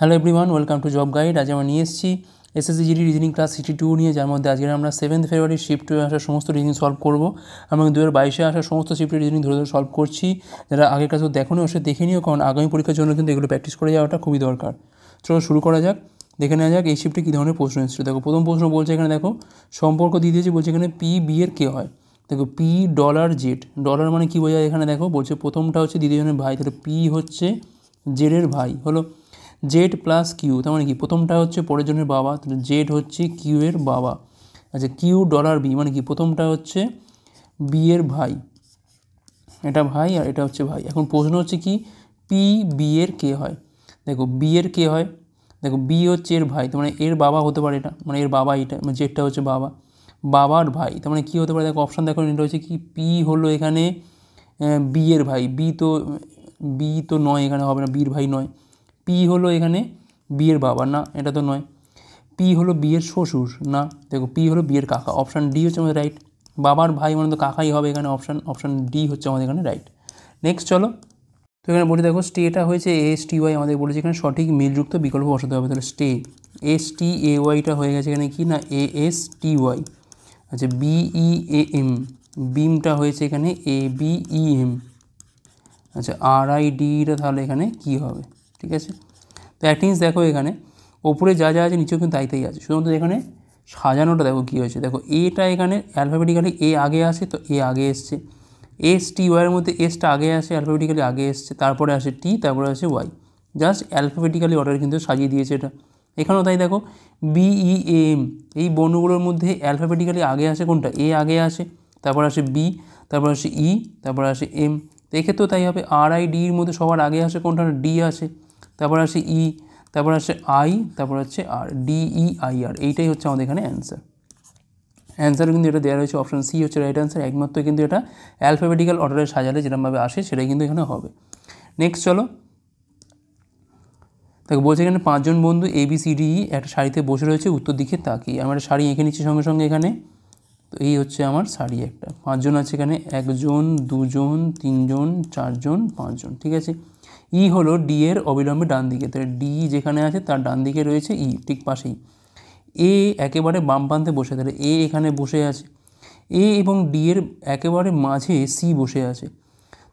Hello everyone welcome to job guide আজ আমরা নিয়ে এসেছি SSC GD reasoning class sixty two নিয়ে যার মধ্যে আজকে আমরা সেভেন্থ ফেব্রুয়ারি শিফট টু আসা সমস্ত রিজনিং সলভ করবো এবং দু হাজার বাইশে আসা সমস্ত শিফটের রিজনিং ধরে ধরে সলভ করছি যারা আগের ক্লাসও দেখো নিও সে দেখে নিও কারণ আগামী পরীক্ষার জন্য কিন্তু এগুলো প্র্যাকটিস করে যাওয়াটা খুবই দরকার চলো শুরু করা যাক দেখে নেওয়া যাক এই শিফটে কী ধরনের প্রশ্ন এসেছে দেখো প্রথম প্রশ্ন বলছে এখানে দেখো সম্পর্ক দিয়ে দিয়েছে বলছে এখানে পি বি এর কে হয় দেখো পি ডলার জেড ডলার মানে কী বোঝায় এখানে দেখো বলছে প্রথমটা হচ্ছে দ্বিতীয়জনের ভাই তাহলে পি হচ্ছে জেডের ভাই হলো জেড প্লাস কিউ তার মানে কি প্রথমটা হচ্ছে পরের জনের বাবা তাহলে জেড হচ্ছে কিউ এর বাবা আচ্ছা কিউ ডলার বি মানে কি প্রথমটা হচ্ছে বি এর ভাই এটা ভাই আর এটা হচ্ছে ভাই এখন প্রশ্ন হচ্ছে কি পি বি এর কে হয় দেখো বি এর কে হয় দেখো বি হচ্ছে এর ভাই তার মানে এর বাবা হতে পারে এটা মানে এর বাবা এটা মানে জেডটা হচ্ছে বাবা বাবার ভাই তার মানে কী হতে পারে দেখো অপশান দেখো এটা হচ্ছে কি পি হলো এখানে বি এর ভাই বি তো বি তো নয় এখানে হবে না বির ভাই নয় পি হলো এখানে বিয়ের বাবা না এটা তো নয় পি হলো বিয়ের শ্বশুর না দেখো পি হলো বিয়ের কাকা অপশান ডি হচ্ছে আমাদের রাইট বাবার ভাই মানে তো কাকাই হবে এখানে অপশান অপশান ডি হচ্ছে আমাদের এখানে রাইট নেক্সট চলো তো এখানে বলি দেখো স্টে এটা হয়েছে এস টি ওয়াই আমাদের বলেছে এখানে সঠিক মিলযুক্ত বিকল্প বসাতে হবে তাহলে স্টে এস টি এ ওয়াইটা হয়ে গেছে এখানে কি না এ এস টি ওয়াই আচ্ছা বিই এ এম বিমটা হয়েছে এখানে এ বিই এম আচ্ছা আর আই ডিটা তাহলে এখানে কি হবে ঠিক আছে তো অ্যাক্টিংস দেখো এখানে ওপরে যা যা আছে নিচেও কিন্তু তাইতেই আছে শুধুমাত্র এখানে সাজানোটা দেখো কী হয়েছে দেখো এটা এখানে অ্যালফাবেটিক্যালি এ আগে আসে তো এ আগে এসছে এস টি ওয়াইয়ের মধ্যে এসটা আগে আসে অ্যালফাবেটিক্যালি আগে এসছে তারপরে আসে টি তারপরে আসে ওয়াই জাস্ট অ্যালফাবেটিক্যালি অর্ডার কিন্তু সাজিয়ে দিয়েছে এটা এখানেও তাই দেখো বিই এম e, এই বর্ণগুলোর মধ্যে অ্যালফাবেটিক্যালি আগে আসে কোনটা এ আগে আসে তারপর আসে বি তারপর আসে ই e, তারপর আসে এম এক্ষেত্রেও তাই হবে আর আই ডির মধ্যে সবার আগে আসে কোনটা ডি আসে তারপর আসে ই তারপর আসে আই তারপর হচ্ছে আর ডিই আই আর এইটাই হচ্ছে আমাদের এখানে অ্যান্সার অ্যান্সার কিন্তু এটা দেওয়া রয়েছে অপশান সি হচ্ছে রাইট অ্যান্সার একমাত্র কিন্তু এটা অ্যালফাবেটিক্যাল অর্ডারে সাজালে যেরকমভাবে আসে সেটাই কিন্তু এখানে হবে নেক্সট চলো তাকে বলছে এখানে পাঁচজন বন্ধু এ বি সি ডি একটা শাড়িতে বসে রয়েছে উত্তর দিকে তাকিয়ে আমার একটা শাড়ি এঁকে নিচ্ছি সঙ্গে সঙ্গে এখানে তো এই হচ্ছে আমার শাড়ি একটা পাঁচজন আছে এখানে একজন দুজন তিনজন চারজন পাঁচজন ঠিক আছে ই হলো ডি এর অবিলম্বে ডান দিকে তাহলে ডি যেখানে আছে তার ডান দিকে রয়েছে ই ঠিক পাশেই এ একেবারে বাম প্রান্তে বসে তাহলে এ এখানে বসে আছে এ এবং ডি এর একেবারে মাঝে সি বসে আছে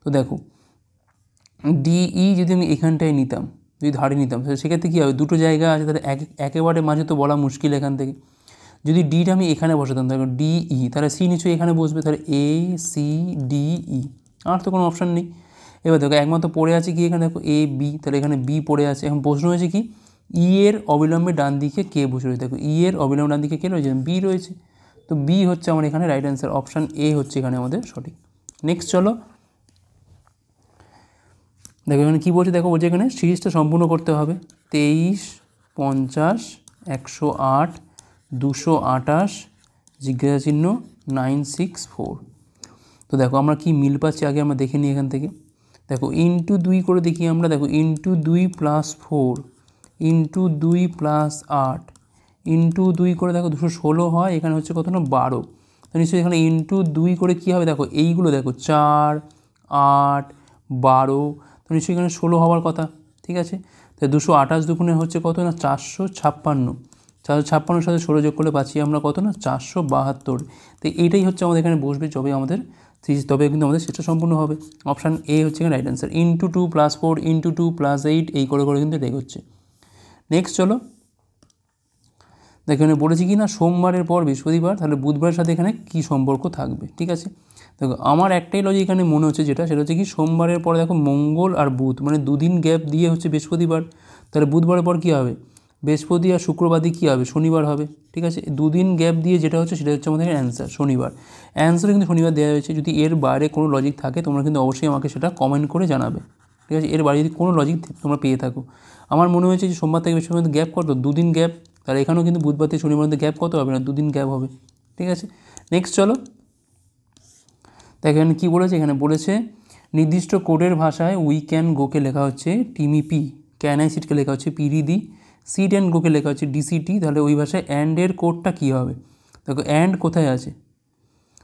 তো দেখো ডিই e যদি আমি এখানটায় নিতাম যদি ধারে নিতাম তাহলে সেক্ষেত্রে কী হবে দুটো জায়গা আছে তাহলে এক একেবারে মাঝে তো বলা মুশকিল এখান থেকে যদি ডিটা আমি এখানে বসাতাম তাহলে ডিই e, তাহলে সি নিশ্চয়ই এখানে বসবে তাহলে এ সি ডিই আর তো কোনো অপশান নেই এবার দেখো একমাত্র পড়ে আছে কি এখানে দেখো এ বি তাহলে এখানে বি পড়ে আছে এখন প্রশ্ন হয়েছে কি ই e এর অবিলম্বে ডান দিকে কে বসে রয়েছে দেখো ই e এর অবিলম্বে ডান দিকে কে রয়েছে বি রয়েছে তো বি হচ্ছে আমার এখানে রাইট অ্যান্সার অপশান এ হচ্ছে এখানে আমাদের সঠিক নেক্সট চলো দেখো এখানে কী বলছে দেখো বলছে এখানে সিরিজটা সম্পূর্ণ করতে হবে তেইশ পঞ্চাশ একশো আট দুশো আটাশ জিজ্ঞাসা চিহ্ন নাইন সিক্স ফোর তো দেখো আমরা কি মিল পাচ্ছি আগে আমরা দেখে নিই এখান থেকে দেখো ইন্টু দুই করে দেখি আমরা দেখো ইন্টু দুই প্লাস ফোর ইন্টু দুই প্লাস আট ইন্টু দুই করে দেখো দুশো ষোলো হয় এখানে হচ্ছে কত না বারো তো নিশ্চয়ই এখানে ইন্টু দুই করে কী হবে দেখো এইগুলো দেখো চার আট বারো তো নিশ্চয়ই এখানে ষোলো হওয়ার কথা ঠিক আছে তো দুশো আঠাশ দুপুনে হচ্ছে কত না চারশো ছাপ্পান্ন চারশো ছাপ্পান্নর সাথে ষোলো যোগ করলে পাচ্ছি আমরা কত না চারশো বাহাত্তর তো এইটাই হচ্ছে আমাদের এখানে বসবে যবে আমাদের থ্রি তবে কিন্তু আমাদের সেটা সম্পূর্ণ হবে অপশান এ হচ্ছে right answer into two plus four into two plus eight এই করে করে কিন্তু এটাই হচ্ছে নেক্সট চলো দেখো এখানে বলেছি কি না সোমবারের পর বৃহস্পতিবার তাহলে বুধবারের সাথে এখানে কি সম্পর্ক থাকবে ঠিক আছে দেখো আমার একটাই লজি এখানে মনে হচ্ছে যেটা সেটা হচ্ছে কি সোমবারের পর দেখো মঙ্গল আর বুধ মানে দুদিন গ্যাপ দিয়ে হচ্ছে বৃহস্পতিবার তাহলে বুধবারের পর কী হবে বৃহস্পতি আর শুক্রবারই কী হবে শনিবার হবে ঠিক আছে দুদিন গ্যাপ দিয়ে যেটা হচ্ছে সেটা হচ্ছে আমাদের অ্যান্সার শনিবার অ্যান্সার কিন্তু শনিবার দেওয়া হয়েছে যদি এর বাইরে কোনো লজিক থাকে তোমরা কিন্তু অবশ্যই আমাকে সেটা কমেন্ট করে জানাবে ঠিক আছে এর বাইরে যদি কোনো লজিক তোমরা পেয়ে থাকো আমার মনে হয়েছে যে সোমবার থেকে বৃহস্পতির মধ্যে গ্যাপ কত দুদিন গ্যাপ তাহলে এখানেও কিন্তু বুধবার থেকে শনিবার মধ্যে গ্যাপ কত হবে না দুদিন গ্যাপ হবে ঠিক আছে নেক্সট চলো দেখেন এখানে কী বলেছে এখানে বলেছে নির্দিষ্ট কোডের ভাষায় উই ক্যান গোকে লেখা হচ্ছে টিমি পি ক্যান আই সিটকে লেখা হচ্ছে পিরিদি সিট অ্যান্ড গোকে লেখা হচ্ছে ডিসিটি তাহলে ওই ভাষায় অ্যান্ডের কোডটা কী হবে দেখো অ্যান্ড কোথায় আছে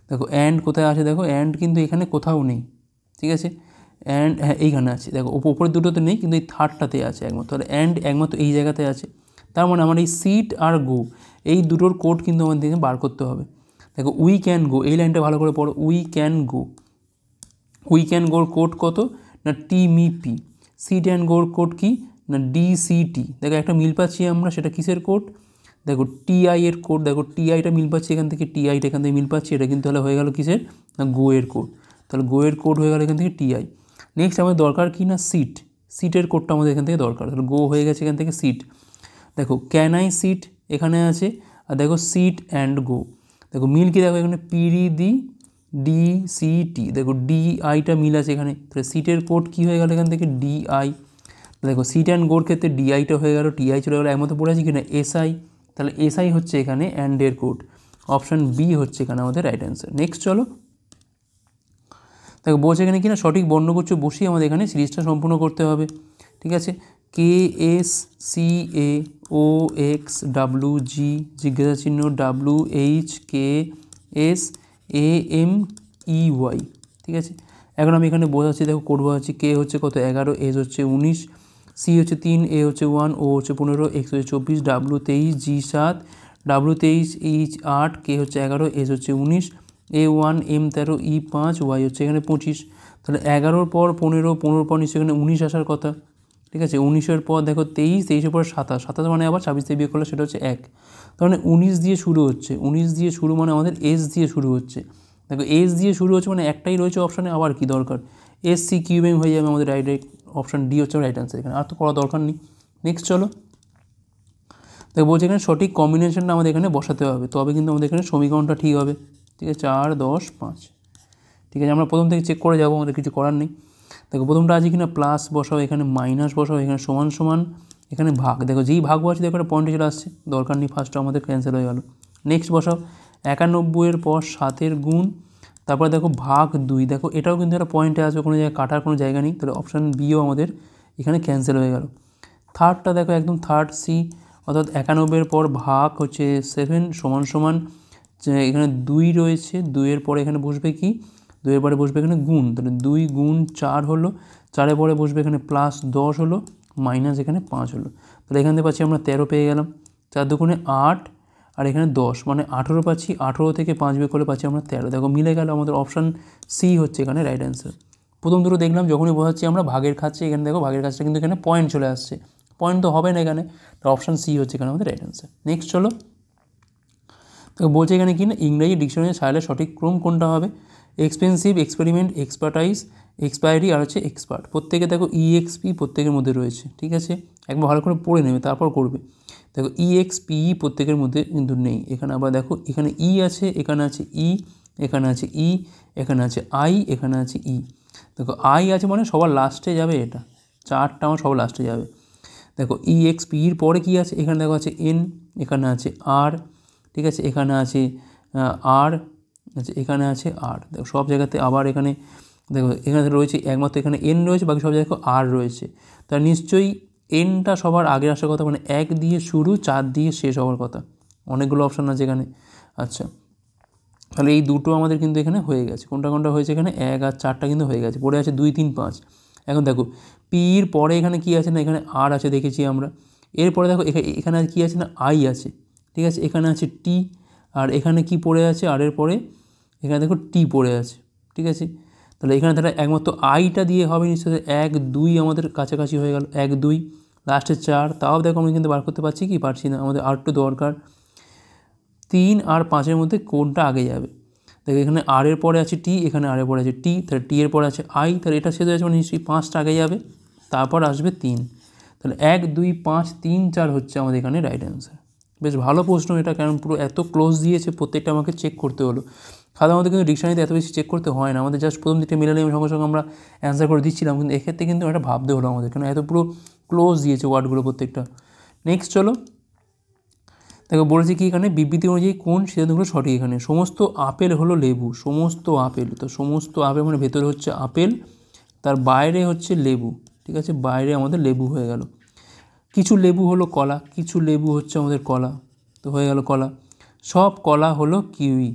দেখো অ্যান্ড কোথায় আছে দেখো অ্যান্ড কিন্তু এখানে কোথাও নেই ঠিক আছে অ্যান্ড হ্যাঁ এইখানে আছে দেখো ওপরের দুটোতে নেই কিন্তু এই থার্ডটাতে আছে একমাত্র তাহলে অ্যান্ড একমাত্র এই জায়গাতে আছে তার মানে আমার এই সিট আর গো এই দুটোর কোড কিন্তু আমাদের বার করতে হবে দেখো উই ক্যান গো এই লাইনটা ভালো করে পড়ো we can go we can গোর কোড কত না T M P sit and গোর কোড কী না ডিসিটি দেখো একটা মিল পাচ্ছি আমরা সেটা কিসের কোড দেখো টিআই এর কোড দেখো টিআইটা মিল পাচ্ছি এখান থেকে টিআইটা এখান থেকে মিল পাচ্ছি এটা কিন্তু তাহলে হয়ে গেল কিসের না গো এর কোড তাহলে গো এর কোড হয়ে গেল এখান থেকে টিআই নেক্সট আমাদের দরকার কি না সিট সিটের কোডটা আমাদের এখান থেকে দরকার তাহলে গো হয়ে গেছে এখান থেকে সিট দেখো ক্যান আই সিট এখানে আছে আর দেখো সিট অ্যান্ড গো দেখো মিল কি দেখো এখানে পিরি দি ডি সি টি দেখো ডিআইটা মিল আছে এখানে তাহলে সিটের কোড কি হয়ে গেল এখান থেকে ডিআই দেখো সিট অ্যান্ড গোর ক্ষেত্রে ডিআইটা হয়ে গেল টিআই চলে গেলো এর মধ্যে পড়ে আছে কি না এসআই তাহলে এসআই হচ্ছে এখানে অ্যান্ডের কোড অপশান বি হচ্ছে এখানে আমাদের রাইট অ্যান্সার নেক্সট চলো দেখো বলছে এখানে কি না সঠিক বর্ণগুচ্ছ বসিয়ে আমাদের এখানে সিরিজটা সম্পূর্ণ করতে হবে ঠিক আছে K S C A O X W G জিজ্ঞাসা চিহ্ন W H K S A M E Y ঠিক আছে এখন আমি এখানে বোঝাচ্ছি দেখো কোড বোঝাচ্ছি কে হচ্ছে কত এগারো এজ হচ্ছে উনিশ সি হচ্ছে তিন এ হচ্ছে ওয়ান ও হচ্ছে পনেরো এক্স হচ্ছে চব্বিশ ডাব্লু তেইশ জি সাত ডাব্লু তেইশ এইচ আট কে হচ্ছে এগারো এস হচ্ছে উনিশ এ ওয়ান এম তেরো ই পাঁচ ওয়াই হচ্ছে এখানে পঁচিশ তাহলে এগারোর পর পনেরো পনেরোর পর নিশ্চয়ই এখানে উনিশ আসার কথা ঠিক আছে উনিশের পর দেখো তেইশ তেইশের পর সাতাশ সাতাশ মানে আবার ছাব্বিশ দিয়ে বিয়ে করলে সেটা হচ্ছে এক তার মানে উনিশ দিয়ে শুরু হচ্ছে উনিশ দিয়ে শুরু মানে আমাদের এস দিয়ে শুরু হচ্ছে দেখো এস দিয়ে শুরু হচ্ছে মানে একটাই রয়েছে অপশানে আবার কি দরকার এস সি কিউবিং হয়ে যাবে আমাদের ডাইরেক্ট অপশান ডি হচ্ছে রাইট অ্যান্সার এখানে আর তো করা দরকার নেই নেক্সট চলো দেখো বলছে এখানে সঠিক কম্বিনেশনটা আমাদের এখানে বসাতে হবে তবে কিন্তু আমাদের এখানে সমীকরণটা ঠিক হবে ঠিক আছে চার দশ পাঁচ ঠিক আছে আমরা প্রথম থেকে চেক করে যাবো আমাদের কিছু করার নেই দেখো প্রথমটা আছে কিনা প্লাস বসাও এখানে মাইনাস বসাও এখানে সমান সমান এখানে ভাগ দেখো যেই ভাগ বসে দেখো একটা পয়েন্টে চলে আসছে দরকার নেই ফার্স্টটা আমাদের ক্যান্সেল হয়ে গেল নেক্সট বসাও একানব্বইয়ের পর সাতের গুণ তারপরে দেখো ভাগ দুই দেখো এটাও কিন্তু একটা পয়েন্টে আসবে কোনো জায়গায় কাটার কোনো জায়গা নেই তাহলে অপশান বিও আমাদের এখানে ক্যান্সেল হয়ে গেল থার্ডটা দেখো একদম থার্ড সি অর্থাৎ একানব্বইয়ের পর ভাগ হচ্ছে সেভেন সমান সমান এখানে দুই রয়েছে দুইয়ের পরে এখানে বসবে কি দুইয়ের পরে বসবে এখানে গুণ তাহলে দুই গুণ চার হলো চারের পরে বসবে এখানে প্লাস দশ হলো মাইনাস এখানে পাঁচ হলো তাহলে এখান থেকে পাচ্ছি আমরা তেরো পেয়ে গেলাম চার দুগুণে আট আর এখানে দশ মানে আঠেরো পাচ্ছি আঠেরো থেকে পাঁচ বের করলে পাচ্ছি আমরা তেরো দেখো মিলে গেল আমাদের অপশান সি হচ্ছে এখানে রাইট অ্যান্সার প্রথম দুটো দেখলাম যখনই বোঝাচ্ছি আমরা ভাগের খাচ্ছে এখানে দেখো ভাগের কাজটা কিন্তু এখানে পয়েন্ট চলে আসছে পয়েন্ট তো হবে না এখানে তো অপশান সি হচ্ছে এখানে আমাদের রাইট অ্যান্সার নেক্সট চলো তাকে বলছে এখানে কি না ইংরাজি ডিকশনারি সাইলে সঠিক ক্রম কোনটা হবে এক্সপেন্সিভ এক্সপেরিমেন্ট এক্সপার্টাইজ এক্সপায়ারি আর হচ্ছে এক্সপার্ট প্রত্যেকে দেখো ইএক্সপি e প্রত্যেকের মধ্যে রয়েছে ঠিক আছে একবার ভালো করে পড়ে নেবে তারপর করবে দেখো ই এক্স পিই প্রত্যেকের মধ্যে কিন্তু নেই এখানে আবার দেখো এখানে ই e আছে এখানে আছে ই e, এখানে আছে ই e, এখানে আছে আই এখানে আছে ই দেখো আই আছে মানে সবার লাস্টে যাবে এটা চারটা আমার সবার লাস্টে যাবে দেখো ই এক্স পির পরে কী আছে এখানে দেখো আছে এন এখানে আছে আর ঠিক আছে এখানে আছে আর আচ্ছা এখানে আছে আর দেখো সব জায়গাতে আবার এখানে দেখো এখানে রয়েছে একমাত্র এখানে এন রয়েছে বাকি সব জায়গায় আর রয়েছে তা নিশ্চয়ই এনটা সবার আগে আসার কথা মানে এক দিয়ে শুরু চার দিয়ে শেষ হওয়ার কথা অনেকগুলো অপশান আছে এখানে আচ্ছা তাহলে এই দুটো আমাদের কিন্তু এখানে হয়ে গেছে কোনটা কোনটা হয়েছে এখানে এক আর চারটা কিন্তু হয়ে গেছে পড়ে আছে দুই তিন পাঁচ এখন দেখো পির পরে এখানে কি আছে না এখানে আর আছে দেখেছি আমরা এরপরে দেখো এখানে আর কী আছে না আই আছে ঠিক আছে এখানে আছে টি আর এখানে কি পড়ে আছে আর এর পরে এখানে দেখো টি পড়ে আছে ঠিক আছে তাহলে এখানে তারা একমাত্র আইটা দিয়ে হবে নিশ্চয়ই এক দুই আমাদের কাছাকাছি হয়ে গেল এক দুই লাস্টে চার তাও দেখো আমরা কিন্তু বার করতে পারছি কি পারছি না আমাদের আর টু দরকার তিন আর পাঁচের মধ্যে কোনটা আগে যাবে দেখো এখানে আর এর পরে আছে টি এখানে আর এর পরে আছে টি তাহলে টি এর পরে আছে আই তাহলে এটা শেষ আছে মানে নিশ্চয়ই পাঁচটা আগে যাবে তারপর আসবে তিন তাহলে এক দুই পাঁচ তিন চার হচ্ছে আমাদের এখানে রাইট অ্যান্সার বেশ ভালো প্রশ্ন এটা কারণ পুরো এত ক্লোজ দিয়েছে প্রত্যেকটা আমাকে চেক করতে হলো সাধারণত কিন্তু ডিকশনারিতে এত বেশি চেক করতে হয় না আমাদের জাস্ট প্রথম দিকটা মিলালে সঙ্গে সঙ্গে আমরা অ্যান্সার করে দিচ্ছিলাম কিন্তু এক্ষেত্রে কিন্তু একটা ভাবতে হলো আমাদের কেন এত পুরো ক্লোজ দিয়েছে ওয়ার্ডগুলো প্রত্যেকটা নেক্সট চলো দেখো বলেছি কি এখানে বিবৃতি অনুযায়ী কোন সিদ্ধান্তগুলো সঠিক এখানে সমস্ত আপেল হলো লেবু সমস্ত আপেল তো সমস্ত আপেল মানে ভেতরে হচ্ছে আপেল তার বাইরে হচ্ছে লেবু ঠিক আছে বাইরে আমাদের লেবু হয়ে গেল কিছু লেবু হলো কলা কিছু লেবু হচ্ছে আমাদের কলা তো হয়ে গেল কলা সব কলা হলো কিউই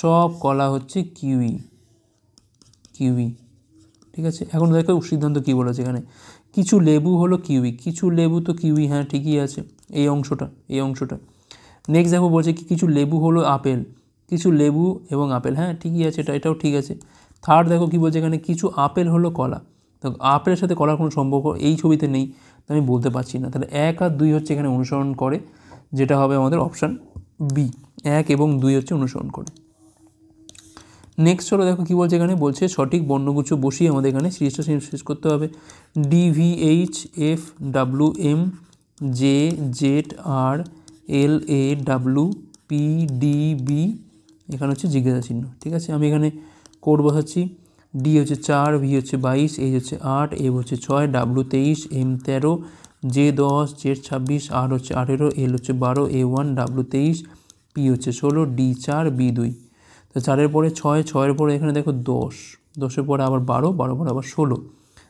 সব কলা হচ্ছে কিউই কিউই ঠিক আছে এখন দেখো সিদ্ধান্ত কী বলেছে এখানে কিছু লেবু হলো কিউই কিছু লেবু তো কিউই হ্যাঁ ঠিকই আছে এই অংশটা এই অংশটা নেক্সট দেখো বলছে কি কিছু লেবু হলো আপেল কিছু লেবু এবং আপেল হ্যাঁ ঠিকই আছে এটা এটাও ঠিক আছে থার্ড দেখো কী বলছে এখানে কিছু আপেল হলো কলা তো আপেলের সাথে কলার কোনো সম্পর্ক এই ছবিতে নেই আমি বলতে পারছি না তাহলে এক আর দুই হচ্ছে এখানে অনুসরণ করে যেটা হবে আমাদের অপশান বি এক এবং দুই হচ্ছে অনুসরণ করে নেক্সট চলো দেখো কী বলছে এখানে বলছে সঠিক বর্ণগুচ্ছ বসিয়ে আমাদের এখানে সিরিজটা শেষ করতে হবে DVH F W M J Z R L A W P D B এখানে হচ্ছে জিজ্ঞাসা চিহ্ন ঠিক আছে আমি এখানে কোড বসাচ্ছি ডি হচ্ছে চার ভি হচ্ছে বাইশ এইচ হচ্ছে আট এ হচ্ছে ছয় ডাব্লু তেইশ এম তেরো জে দশ জেড ছাব্বিশ আর হচ্ছে আঠেরো এল হচ্ছে বারো এ ওয়ান ডাব্লু তেইশ পি হচ্ছে ষোলো ডি চার বি দুই তো চারের পরে ছয় ছয়ের পরে এখানে দেখো দশ দশের পরে আবার বারো বারো পরে আবার ষোলো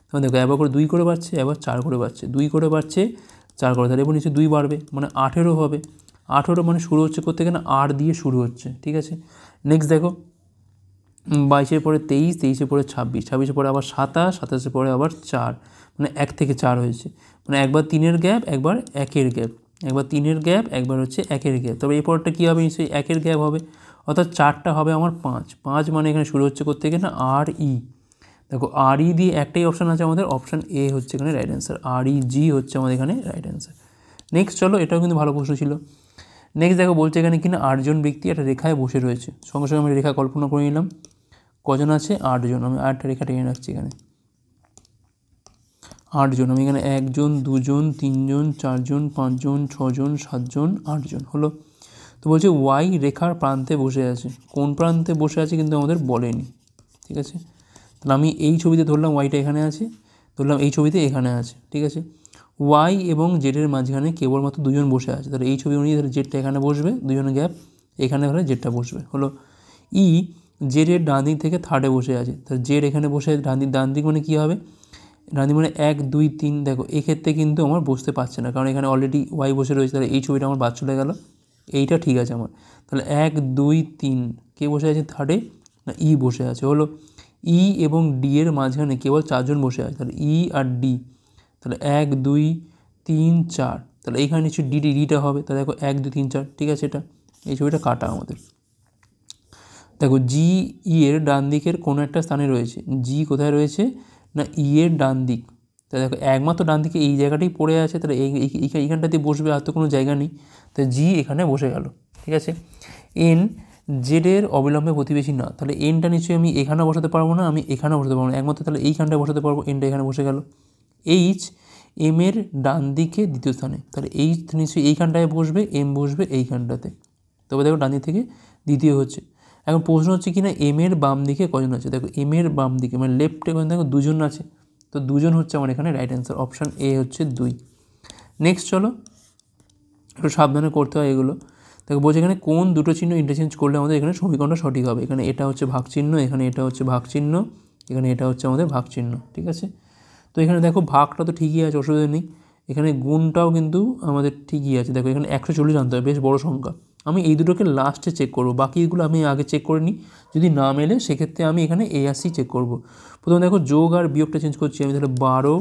তাহলে দেখো এবার করে দুই করে বাড়ছে একবার চার করে বাড়ছে দুই করে বাড়ছে চার করে তাহলে এবার নিচে দুই বাড়বে মানে আঠেরো হবে আঠেরো মানে শুরু হচ্ছে করতে গেলে আট দিয়ে শুরু হচ্ছে ঠিক আছে নেক্সট দেখো বাইশের পরে তেইশ তেইশের পরে ছাব্বিশ ছাব্বিশের পরে আবার সাতাশ সাতাশের পরে আবার চার মানে এক থেকে চার হয়েছে মানে একবার তিনের গ্যাপ একবার একের গ্যাপ একবার তিনের গ্যাপ একবার হচ্ছে একের গ্যাপ তবে এরপরটা কী হবে নিশ্চয়ই একের গ্যাপ হবে অর্থাৎ চারটা হবে আমার পাঁচ পাঁচ মানে এখানে শুরু হচ্ছে করতে গেলে না আর ই e। দেখো আর ই e দিয়ে একটাই অপশান আছে আমাদের অপশান এ হচ্ছে এখানে রাইট অ্যান্সার আর ই জি হচ্ছে আমাদের এখানে রাইট অ্যান্সার নেক্সট চলো এটাও কিন্তু ভালো প্রশ্ন ছিল নেক্সট দেখো বলছে এখানে কিনা আটজন ব্যক্তি একটা রেখায় বসে রয়েছে সঙ্গে সঙ্গে আমি রেখা কল্পনা করে নিলাম কজন আছে আটজন আমি আটটা রেখা টেনে রাখছি এখানে আটজন আমি এখানে একজন দুজন তিনজন চারজন পাঁচজন ছজন সাতজন আটজন হলো তো বলছে ওয়াই রেখার প্রান্তে বসে আছে কোন প্রান্তে বসে আছে কিন্তু আমাদের বলেনি ঠিক আছে তাহলে আমি এই ছবিতে ধরলাম ওয়াইটা এখানে আছে ধরলাম এই ছবিতে এখানে আছে ঠিক আছে ওয়াই এবং জেডের মাঝখানে কেবলমাত্র দুজন বসে আছে তাহলে এই ছবি অনুযায়ী জেটটা জেডটা এখানে বসবে দুজনের গ্যাপ এখানে হলে জেডটা বসবে হলো ই e জেডের ডান দিক থেকে থার্ডে বসে আছে তাহলে জেড এখানে বসে ডান দিক ডান দিক মানে কী হবে ডান দিক মানে এক দুই তিন দেখো এক্ষেত্রে কিন্তু আমার বসতে পারছে না কারণ এখানে অলরেডি ওয়াই বসে রয়েছে তাহলে এই ছবিটা আমার বাদ চলে গেলো এইটা ঠিক আছে আমার তাহলে এক দুই তিন কে বসে আছে থার্ডে না ই e বসে আছে হলো ই e এবং ডি এর মাঝখানে কেবল চারজন বসে আছে তাহলে ই e আর ডি তাহলে এক দুই তিন চার তাহলে এইখানে নিশ্চয়ই ডি ডিটা হবে তাহলে দেখো এক দুই তিন চার ঠিক আছে এটা এই ছবিটা কাটা আমাদের দেখো জি ই এর ডান দিকের কোনো একটা স্থানে রয়েছে জি কোথায় রয়েছে না ই এর ডান দিক তাহলে দেখো একমাত্র ডান দিকে এই জায়গাটাই পড়ে আছে তাহলে এই এইখানটাতে বসবে আর তো কোনো জায়গা নেই তো জি এখানে বসে গেল ঠিক আছে এন জেডের অবিলম্বে প্রতিবেশী না তাহলে এনটা নিশ্চয়ই আমি এখানে বসাতে পারবো না আমি এখানে বসাতে পারবো না একমাত্র তাহলে এইখানটায় বসাতে পারবো এনটা এখানে বসে গেল এইচ এম এর ডান দিকে দ্বিতীয় স্থানে তাহলে এইচ নিশ্চয়ই এইখানটায় বসবে এম বসবে এইখানটাতে তবে দেখো ডান দিক থেকে দ্বিতীয় হচ্ছে এখন প্রশ্ন হচ্ছে কি না এম এর বাম দিকে কজন আছে দেখো এম এর বাম দিকে মানে লেফটে কজন দেখো দুজন আছে তো দুজন হচ্ছে আমার এখানে রাইট অ্যান্সার অপশান এ হচ্ছে দুই নেক্সট চলো একটু সাবধানে করতে হয় এগুলো দেখো বলছে এখানে কোন দুটো চিহ্ন ইন্টারচেঞ্জ করলে আমাদের এখানে সমীকরণটা সঠিক হবে এখানে এটা হচ্ছে ভাগ চিহ্ন এখানে এটা হচ্ছে ভাগ চিহ্ন এখানে এটা হচ্ছে আমাদের ভাগ চিহ্ন ঠিক আছে তো এখানে দেখো ভাগটা তো ঠিকই আছে অসুবিধা নেই এখানে গুণটাও কিন্তু আমাদের ঠিকই আছে দেখো এখানে একশো চল্লিশ আনতে হবে বেশ বড় সংখ্যা আমি এই দুটোকে লাস্টে চেক করব বাকিগুলো আমি আগে চেক করে নিই যদি না মেলে সেক্ষেত্রে আমি এখানে এ আর চেক করব প্রথমে দেখো যোগ আর বিয়োগটা চেঞ্জ করছি আমি তাহলে বারো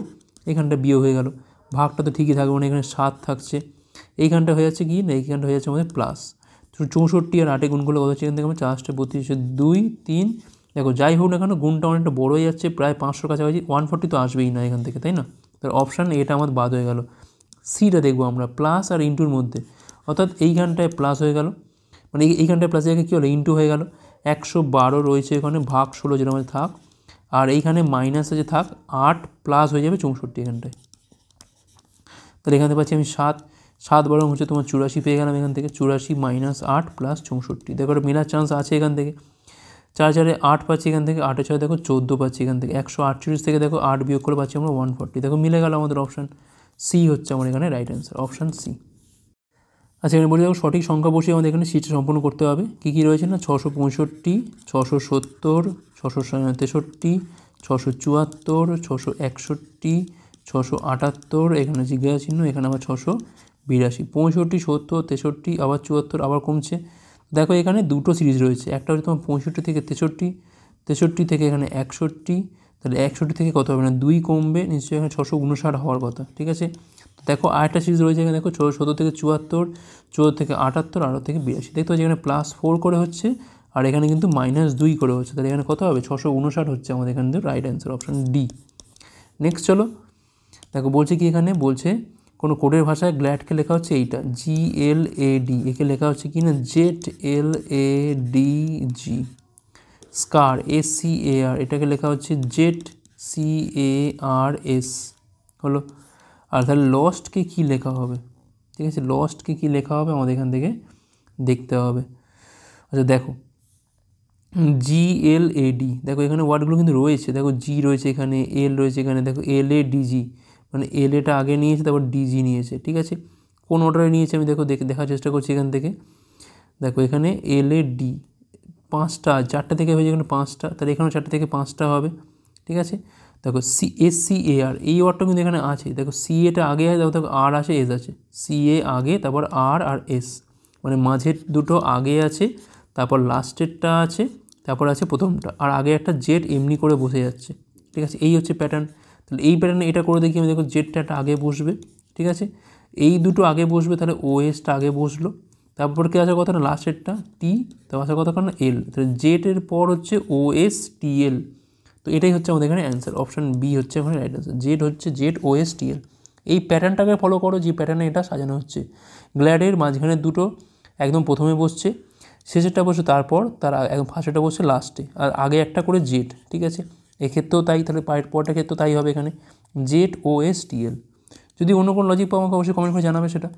এখানটা বিয়োগ হয়ে গেল ভাগটা তো ঠিকই থাকবে মানে এখানে সাত থাকছে এইখানটা হয়ে যাচ্ছে কি না এইখানটা হয়ে যাচ্ছে আমাদের প্লাস চৌষট্টি আর আটে গুণ করলে কত হচ্ছে এখান থেকে আমার চারটে বত্রিশে দুই তিন দেখো যাই হোক না কেন গুণটা অনেকটা বড় হয়ে যাচ্ছে প্রায় পাঁচশোর কাছাকাছি ওয়ান ফোর্টি তো আসবেই না এখান থেকে তাই না তার অপশান এটা আমার বাদ হয়ে গেল সিটা দেখবো আমরা প্লাস আর ইন্টুর মধ্যে অর্থাৎ এইখানটায় প্লাস হয়ে গেল মানে এইখানটায় প্লাস জায়গায় কী হলো ইন্টু হয়ে গেল একশো বারো রয়েছে এখানে ভাগ ষোলো যেটা আমাদের থাক আর এইখানে মাইনাসে যে থাক আট প্লাস হয়ে যাবে চৌষট্টি এখানটায় তাহলে এখানে পাচ্ছি আমি সাত সাত বরং হচ্ছে তোমার চুরাশি পেয়ে গেলাম এখান থেকে চুরাশি মাইনাস আট প্লাস চৌষট্টি দেখো মেলার চান্স আছে এখান থেকে চার চারে আট পাচ্ছি এখান থেকে আটে ছয় দেখো চোদ্দো পাচ্ছি এখান থেকে একশো আটচল্লিশ থেকে দেখো আট বিয়োগ করে পাচ্ছি আমরা ওয়ান ফর্টি দেখো মিলে গেল আমাদের অপশান সি হচ্ছে আমার এখানে রাইট অ্যান্সার অপশান সি আচ্ছা এখানে বলে দেখো সঠিক সংখ্যা বসে আমাদের এখানে সিটটা সম্পূর্ণ করতে হবে কী কী রয়েছে না ছশো পঁয়ষট্টি ছশো সত্তর ছশো তেষট্টি ছশো চুয়াত্তর ছশো একষট্টি ছশো আটাত্তর এখানে জিজ্ঞাসা চিহ্ন এখানে আবার ছশো বিরাশি পঁয়ষট্টি সত্তর তেষট্টি আবার চুয়াত্তর আবার কমছে দেখো এখানে দুটো সিরিজ রয়েছে একটা হচ্ছে তোমার পঁয়ষট্টি থেকে তেষট্টি তেষট্টি থেকে এখানে একষট্টি তাহলে একষট্টি থেকে কত হবে না দুই কমবে নিশ্চয়ই এখানে ছশো উনষাট হওয়ার কথা ঠিক আছে দেখো আরেকটা সিরিজ রয়েছে এখানে দেখো সত্তর থেকে চুয়াত্তর চোদ্দ থেকে আটাত্তর আরও থেকে বিরাশি দেখতে পাচ্ছি এখানে প্লাস ফোর করে হচ্ছে আর এখানে কিন্তু মাইনাস দুই করে হচ্ছে তাহলে এখানে কত হবে ছশো উনষাট হচ্ছে আমাদের এখানে right answer option D next চলো দেখো বলছে কি এখানে বলছে কোনো কোডের ভাষায় গ্ল্যাডকে লেখা হচ্ছে এইটা জি এল এ ডি একে লেখা হচ্ছে কি না Z L A D G স্কার এস সি এ আর এটাকে লেখা হচ্ছে Z C A R S হলো আর তাহলে লস্টকে কী লেখা হবে ঠিক আছে লস্টকে কী লেখা হবে আমাদের এখান থেকে দেখতে হবে আচ্ছা দেখো জি এল এ ডি দেখো এখানে ওয়ার্ডগুলো কিন্তু রয়েছে দেখো জি রয়েছে এখানে এল রয়েছে এখানে দেখো এল এ ডিজি মানে এল এটা আগে নিয়েছে তারপর ডিজি নিয়েছে ঠিক আছে কোন অর্ডারে নিয়েছে আমি দেখো দেখার চেষ্টা করছি এখান থেকে দেখো এখানে এল এ ডি পাঁচটা চারটে থেকে হয়েছে এখানে পাঁচটা তাহলে এখানেও চারটে থেকে পাঁচটা হবে ঠিক আছে দেখো C S C A R এই ওয়ার্ডটা কিন্তু এখানে আছে দেখো সি এটা আগে আছে দেখো আর আছে এস আছে সি এ আগে তারপর আর আর এস মানে মাঝের দুটো আগে আছে তারপর লাস্টেরটা আছে তারপর আছে প্রথমটা আর আগে একটা জেড এমনি করে বসে যাচ্ছে ঠিক আছে এই হচ্ছে প্যাটার্ন তাহলে এই প্যাটার্নে এটা করে দেখি আমি দেখো জেডটা একটা আগে বসবে ঠিক আছে এই দুটো আগে বসবে তাহলে ও এসটা আগে বসলো তারপর কি আসার কথা না লাস্টেরটা টি তারপর আসার কথা না এল তাহলে জেটের পর হচ্ছে ও এস টি এল তো এটাই হচ্ছে আমাদের এখানে অ্যান্সার অপশান বি হচ্ছে এখানে রাইট অ্যান্সার জেড হচ্ছে জেড এল এই প্যাটার্নটাকে ফলো করো যে প্যাটার্নে এটা সাজানো হচ্ছে গ্ল্যাডের মাঝখানে দুটো একদম প্রথমে বসছে শেষেরটা বসে তারপর তার একদম ফার্স্টেরটা বসে লাস্টে আর আগে একটা করে জেড ঠিক আছে এক্ষেত্রেও তাই তাহলে পায়ের পরটার ক্ষেত্রেও তাই হবে এখানে জেড ও এস টিএল যদি অন্য কোনো লজিক পাওয়া আমাকে অবশ্যই কমেন্ট করে জানাবে সেটা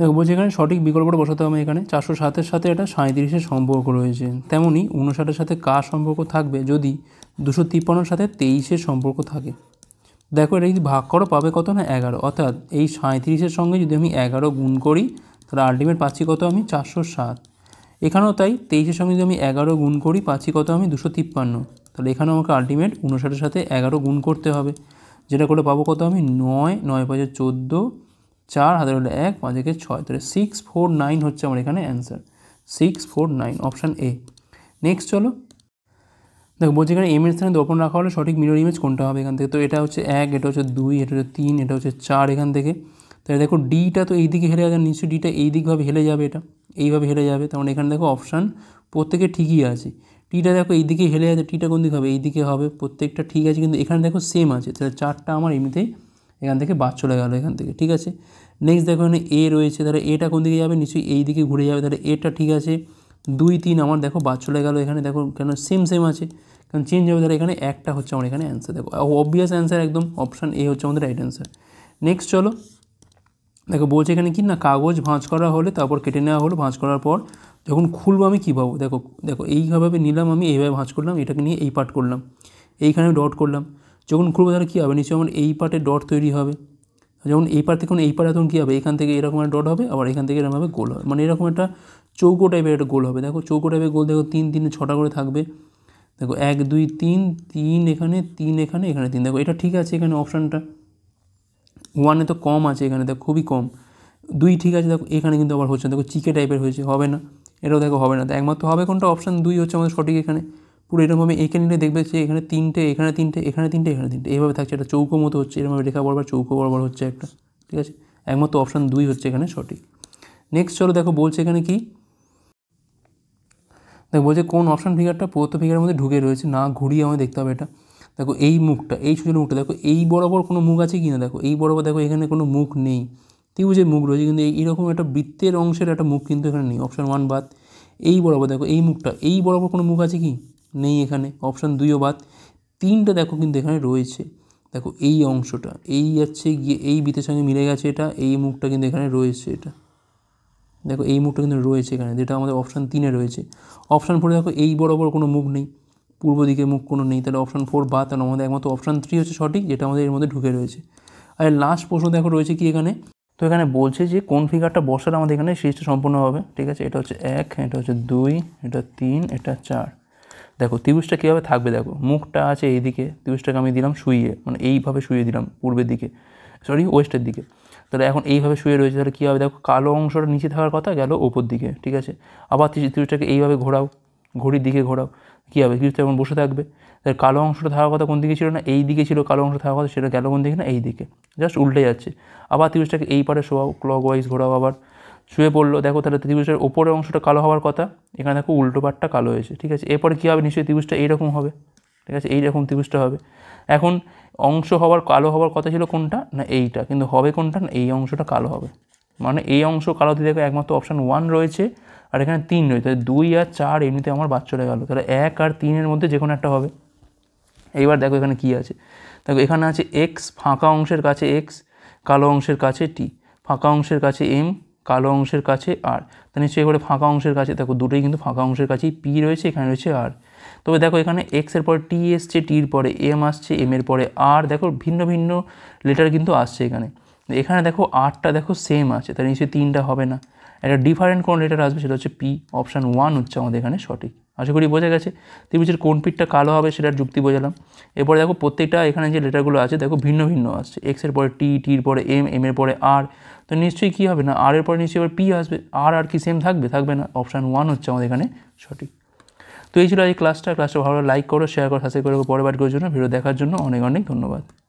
দেখো বলছি এখানে সঠিক বিকল্পটা বসাতে হবে এখানে চারশো সাতের সাথে এটা সাঁত্রিশের সম্পর্ক রয়েছে তেমনই উনষাটের সাথে কার সম্পর্ক থাকবে যদি দুশো তিপ্পান্নর সাথে তেইশের সম্পর্ক থাকে দেখো এটা যদি ভাগ করো পাবে কত না এগারো অর্থাৎ এই সাঁত্রিশের সঙ্গে যদি আমি এগারো গুণ করি তাহলে আলটিমেট পাচ্ছি কত আমি চারশো সাত এখানেও তাই তেইশের সঙ্গে যদি আমি এগারো গুণ করি পাচ্ছি কত আমি দুশো তিপ্পান্ন তাহলে এখানেও আমাকে আলটিমেট উনষাটের সাথে এগারো গুণ করতে হবে যেটা করে পাবো কত আমি নয় নয় পাঁচে চোদ্দো চার হাতে রইল এক পাঁচ একে ছয় তাহলে সিক্স ফোর নাইন হচ্ছে আমার এখানে answer six four nine option A next চলো দেখো বলছি এখানে এম এর স্থানে দর্পণ রাখা হলে সঠিক মিরর ইমেজ কোনটা হবে এখান থেকে তো এটা হচ্ছে এক এটা হচ্ছে দুই এটা হচ্ছে তিন এটা হচ্ছে চার এখান থেকে তাহলে দেখো ডিটা তো এই দিকে হেলে যাবে নিশ্চয়ই ডিটা এই দিকভাবে হেলে যাবে এটা এইভাবে হেলে যাবে তখন মানে এখানে দেখো অপশান প্রত্যেকে ঠিকই আছে টিটা দেখো এই দিকে হেলে আছে টিটা কোন দিকে হবে এই দিকে হবে প্রত্যেকটা ঠিক আছে কিন্তু এখানে দেখো সেম আছে তাহলে চারটা আমার এমনিতেই এখান থেকে বাদ চলে গেল এখান থেকে ঠিক আছে নেক্সট দেখো এখানে এ রয়েছে তাহলে এটা কোন দিকে যাবে নিশ্চয়ই এই দিকে ঘুরে যাবে তাহলে এটা ঠিক আছে দুই তিন আমার দেখো বাদ চলে গেল এখানে দেখো কেন সেম সেম আছে কারণ চেঞ্জ হবে তাহলে এখানে একটা হচ্ছে আমার এখানে অ্যান্সার দেখো অবভিয়াস অ্যান্সার একদম অপশান এ হচ্ছে আমাদের রাইট অ্যান্সার নেক্সট চলো দেখো বলছে এখানে কি না কাগজ ভাঁজ করা হলে তারপর কেটে নেওয়া হলো ভাঁজ করার পর যখন খুলবো আমি কী পাবো দেখো দেখো এইভাবে নিলাম আমি এইভাবে ভাঁজ করলাম এটাকে নিয়ে এই পার্ট করলাম এইখানে ডট করলাম যখন খুলবো তাহলে কী হবে নিচে আমার এই পার্টে ডট তৈরি হবে যেমন এই পার থেকে এই পারে তখন কী হবে এখান থেকে এরকম একটা ডট হবে আবার এখান থেকে এরকমভাবে গোল হবে মানে এরকম একটা চৌকো টাইপের একটা গোল হবে দেখো চৌকো টাইপের গোল দেখো তিন তিনে ছটা করে থাকবে দেখো এক দুই তিন তিন এখানে তিন এখানে এখানে তিন দেখো এটা ঠিক আছে এখানে অপশানটা ওয়ানে তো কম আছে এখানে দেখো খুবই কম দুই ঠিক আছে দেখো এখানে কিন্তু আবার হচ্ছে দেখো চিকে টাইপের হয়েছে হবে না এটাও দেখো হবে না তো একমাত্র হবে কোনটা অপশান দুই হচ্ছে আমাদের সঠিক এখানে পুরো এরকমভাবে এঁকে নিলে দেখবে যে এখানে তিনটে এখানে তিনটে এখানে তিনটে এখানে তিনটে এইভাবে থাকছে একটা চৌকো মতো হচ্ছে এরকমভাবে রেখা বরাবর চৌকো বরাবর হচ্ছে একটা ঠিক আছে একমাত্র অপশান দুই হচ্ছে এখানে সঠিক নেক্সট চলো দেখো বলছে এখানে কি দেখো বলছে কোন অপশান ফিগারটা প্রদত্ত ফিগারের মধ্যে ঢুকে রয়েছে না ঘুরিয়ে আমায় দেখতে হবে এটা দেখো এই মুখটা এই সুযোগ মুখটা দেখো এই বরাবর কোনো মুখ আছে কি না দেখো এই বরাবর দেখো এখানে কোনো মুখ নেই ত্রিভুজের মুখ রয়েছে কিন্তু এইরকম একটা বৃত্তের অংশের একটা মুখ কিন্তু এখানে নেই অপশান ওয়ান বাদ এই বরাবর দেখো এই মুখটা এই বরাবর কোনো মুখ আছে কি নেই এখানে অপশান দুইও বাদ তিনটা দেখো কিন্তু এখানে রয়েছে দেখো এই অংশটা এই যাচ্ছে গিয়ে এই বিতের সঙ্গে মিলে গেছে এটা এই মুখটা কিন্তু এখানে রয়েছে এটা দেখো এই মুখটা কিন্তু রয়েছে এখানে যেটা আমাদের অপশান তিনে রয়েছে অপশান ফোরে দেখো এই বরাবর কোনো মুখ নেই পূর্ব দিকে মুখ কোনো নেই তাহলে অপশান ফোর বা তাহলে আমাদের একমাত্র অপশান থ্রি হচ্ছে সঠিক যেটা আমাদের এর মধ্যে ঢুকে রয়েছে আর লাস্ট প্রশ্ন দেখো রয়েছে কি এখানে তো এখানে বলছে যে কোন ফিগারটা বসালে আমাদের এখানে সিরিজটা সম্পূর্ণ হবে ঠিক আছে এটা হচ্ছে এক এটা হচ্ছে দুই এটা তিন এটা চার দেখো ত্রিভুজটা কীভাবে থাকবে দেখো মুখটা আছে এইদিকে ত্রিভুজটাকে আমি দিলাম শুয়ে মানে এইভাবে শুয়ে দিলাম পূর্বের দিকে সরি ওয়েস্টের দিকে তাহলে এখন এইভাবে শুয়ে রয়েছে তাহলে কী হবে দেখো কালো অংশটা নিচে থাকার কথা গেল ওপর দিকে ঠিক আছে আবার ত্রিভুজটাকে এইভাবে ঘোরাও ঘড়ির দিকে ঘোরাও কী হবে ত্রিভুজটা এখন বসে থাকবে তাহলে কালো অংশটা থাকার কথা কোন দিকে ছিল না এই দিকে ছিল কালো অংশটা থাকার কথা সেটা গেল কোন দিকে না এই দিকে জাস্ট উল্টে যাচ্ছে আবার ত্রিভুজটাকে এই পারে শোয়াও ক্লক ওয়াইজ ঘোরাও আবার শুয়ে পড়লো দেখো তাহলে ত্রিভুজের ওপরের অংশটা কালো হওয়ার কথা এখানে দেখো উল্টো পাটটা কালো হয়েছে ঠিক আছে এরপরে কী হবে নিশ্চয়ই ত্রিভুজটা এইরকম হবে ঠিক আছে এইরকম ত্রিভুজটা হবে এখন অংশ হওয়ার কালো হওয়ার কথা ছিল কোনটা না এইটা কিন্তু হবে কোনটা না এই অংশটা কালো হবে মানে এই অংশ কালোতে দেখো একমাত্র অপশান ওয়ান রয়েছে আর এখানে তিন রয়েছে তাহলে দুই আর চার এমনিতে আমার বাদ চলে গেলো তাহলে এক আর তিনের মধ্যে যে কোনো একটা হবে এইবার দেখো এখানে কি আছে দেখো এখানে আছে এক্স ফাঁকা অংশের কাছে এক্স কালো অংশের কাছে টি ফাঁকা অংশের কাছে এম কালো অংশের কাছে আর তা নিশ্চয়ই এবারে ফাঁকা অংশের কাছে দেখো দুটোই কিন্তু ফাঁকা অংশের কাছেই পি রয়েছে এখানে রয়েছে আর তবে দেখো এখানে এক্সের পরে টি এসছে টির পরে এম আসছে এম এর পরে আর দেখো ভিন্ন ভিন্ন লেটার কিন্তু আসছে এখানে এখানে দেখো আটটা দেখো সেম আছে তার নিশ্চয়ই তিনটা হবে না একটা ডিফারেন্ট কোন লেটার আসবে সেটা হচ্ছে পি অপশান ওয়ান হচ্ছে আমাদের এখানে সঠিক আশা করি বোঝা গেছে ত্রিভুজের কোন পিঠটা কালো হবে সেটার যুক্তি বোঝালাম এরপরে দেখো প্রত্যেকটা এখানে যে লেটারগুলো আছে দেখো ভিন্ন ভিন্ন আসছে এক্সের পরে টি টির পরে এম এম এর পরে আর তো নিশ্চয়ই কী হবে না আর এর পরে নিশ্চয়ই এবার পি আসবে আর আর কি সেম থাকবে থাকবে না অপশান ওয়ান হচ্ছে আমাদের এখানে সঠিক তো এই ছিল আজ ক্লাসটা ক্লাসটা ভালো লাইক করো শেয়ার করো সাবস্ক্রাইব করো পরের করার জন্য ভিডিও দেখার জন্য অনেক অনেক ধন্যবাদ